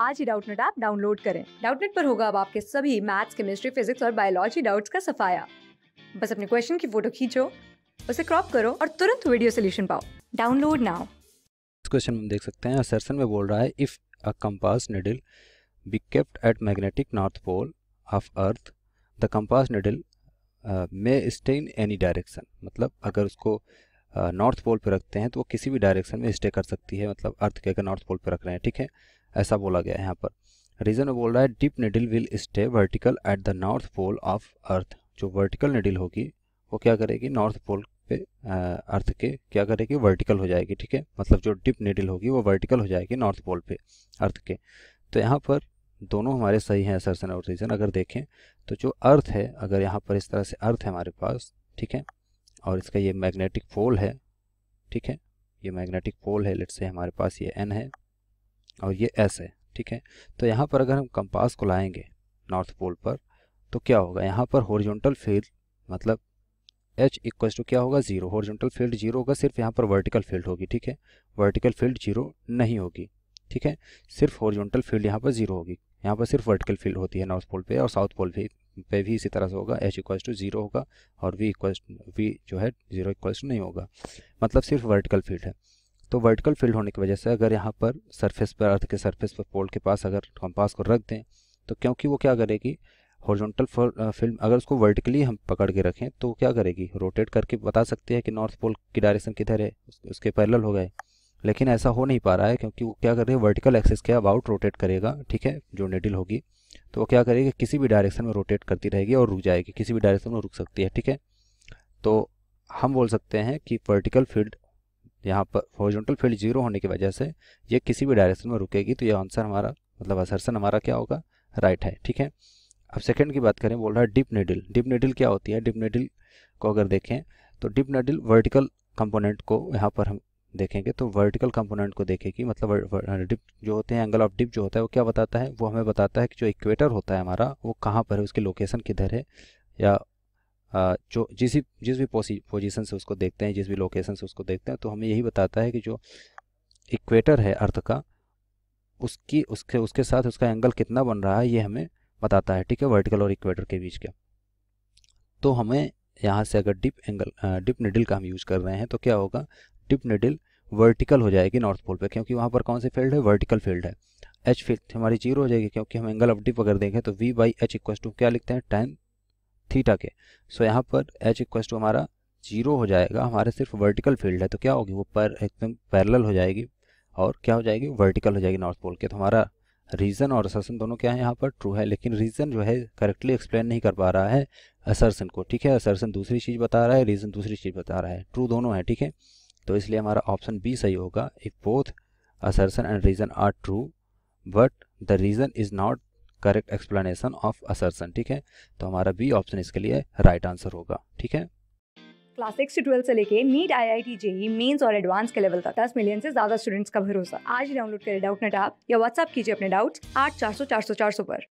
आज ही Doubtnut app download करें डाउटनेट पर होगा अब आपके सभी मैथ्स केमिस्ट्री फिजिक्स और बायोलॉजी डाउट्स का सफाया बस अपने क्वेश्चन की फोटो खींचो उसे क्रॉप करो और तुरंत वीडियो सोल्यूशन पाओ डाउनलोड नाउ क्वेश्चन हम देख सकते हैं असर्सन में बोल रहा है if a compass needle be kept at magnetic north pole of earth the compass needle may stay in any direction मतलब अगर उसको नॉर्थ पोल पर रखते हैं तो वो किसी भी डायरेक्शन में स्टे कर सकती है मतलब अर्थ के अगर नॉर्थ पोल पर रख रहे हैं ठीक है ऐसा बोला गया है यहाँ पर रीज़न बोल रहा है dip needle will stay vertical at the north pole of earth जो वर्टिकल निडिल होगी वो क्या करेगी नॉर्थ पोल पे अर्थ के क्या करेगी वर्टिकल हो जाएगी ठीक है मतलब जो डिप निडिल होगी वो वर्टिकल हो जाएगी नॉर्थ पोल पे अर्थ के तो यहाँ पर दोनों हमारे सही हैं असरसन और रीज़न अगर देखें तो जो अर्थ है अगर यहाँ पर इस तरह से अर्थ है हमारे पास ठीक है और इसका ये मैग्नेटिक पोल है ठीक है ये मैग्नेटिक पोल है लेट से हमारे पास ये एन है और ये एस है ठीक है तो यहाँ पर अगर हम कंपास को लाएंगे नॉर्थ पोल पर तो क्या होगा यहाँ पर हॉरिजॉन्टल फील्ड मतलब एच इक्वल टू क्या होगा जीरो हॉरिजॉन्टल फील्ड जीरो होगा सिर्फ यहाँ पर वर्टिकल फील्ड होगी ठीक है वर्टिकल फील्ड जीरो नहीं होगी ठीक है सिर्फ हॉरिजॉन्टल फील्ड यहाँ पर जीरो होगी यहाँ पर सिर्फ वर्टिकल फील्ड होती है नॉर्थ पोल पे और साउथ पोल पे पे भी इसी तरह से होगा एच इक्व टू जीरो होगा और वी इक्वल्स वी जो है जीरो इक्वल्स टू नहीं होगा मतलब सिर्फ वर्टिकल फील्ड है तो वर्टिकल फील्ड होने की वजह से अगर यहाँ पर सरफेस पर अर्थ के सरफेस पर पोल के पास अगर कंपास को रख दें तो क्योंकि वो क्या करेगी हॉरिजॉन्टल फिल्म uh, अगर उसको वर्टिकली हम पकड़ के रखें तो क्या करेगी रोटेट करके बता सकती है कि नॉर्थ पोल की डायरेक्शन किधर है उसके पैरल हो गए लेकिन ऐसा हो नहीं पा रहा है क्योंकि वो क्या कर रही है वर्टिकल एक्सिस के अबाउट रोटेट करेगा ठीक है जो नेडिल होगी तो वो क्या करेगी किसी भी डायरेक्शन में रोटेट करती रहेगी और रुक जाएगी किसी भी डायरेक्शन में रुक सकती है ठीक है तो हम बोल सकते हैं कि वर्टिकल फील्ड यहाँ पर हॉरिजॉन्टल फील्ड जीरो होने की वजह से ये किसी भी डायरेक्शन में रुकेगी तो ये आंसर हमारा मतलब असरसन हमारा क्या होगा राइट है ठीक है अब सेकंड की बात करें बोल रहा है डिप नेडिल डिप नेडिल क्या होती है डिप नेडिल को अगर देखें तो डिप नेडिल वर्टिकल कंपोनेंट को यहाँ पर हम देखेंगे तो वर्टिकल कंपोनेंट को देखेगी मतलब डिप जो होते हैं एंगल ऑफ डिप जो होता है वो क्या बताता है वो हमें बताता है कि जो इक्वेटर होता है हमारा वो कहाँ पर है उसकी लोकेशन किधर है या जो जिस भी जिस भी पोजीशन से उसको देखते हैं जिस भी लोकेशन से उसको देखते हैं तो हमें यही बताता है कि जो इक्वेटर है अर्थ का उसकी उसके उसके साथ उसका एंगल कितना बन रहा है ये हमें बताता है ठीक है वर्टिकल और इक्वेटर के बीच का तो हमें यहाँ से अगर डिप एंगल डिप निडिल का हम यूज़ कर रहे हैं तो क्या होगा डिप निडिल वर्टिकल हो जाएगी नॉर्थ पोल पे क्योंकि वहाँ पर कौन सी फील्ड है वर्टिकल फील्ड है एच फील्ड हमारी जीरो हो जाएगी क्योंकि हम एंगल ऑफ डिप अगर देखें तो V by H equal to क्या लिखते हैं टेन थीटा के सो यहाँ पर एच इक्व टू हमारा जीरो हो जाएगा हमारे सिर्फ वर्टिकल फील्ड है तो क्या होगी वो पर एकदम पैरल हो जाएगी और क्या हो जाएगी वर्टिकल हो जाएगी नॉर्थ पोल के तो हमारा रीज़न और असर्सन दोनों क्या है यहाँ पर ट्रू है लेकिन रीज़न जो है करेक्टली एक्सप्लेन नहीं कर पा रहा है असरसन को ठीक है असरसन दूसरी चीज़ बता रहा है रीज़न दूसरी चीज़ बता रहा है ट्रू दोनों है ठीक है तो इसलिए हमारा ऑप्शन बी सही होगा if both assertion and reason are true but the reason is not correct explanation of assertion ठीक है तो हमारा बी ऑप्शन इसके लिए राइट right आंसर होगा ठीक है क्लास सिक्स से ट्वेल्थ से लेके NEET I I T JEE mains और एडवांस के लेवल तक दस मिलियन से ज्यादा स्टूडेंट्स का भरोसा आज डाउनलोड करें डाउट नेट ऐप या व्हाट्सअप कीजिए अपने डाउट्स आठ चार सौ चार सौ चार सौ पर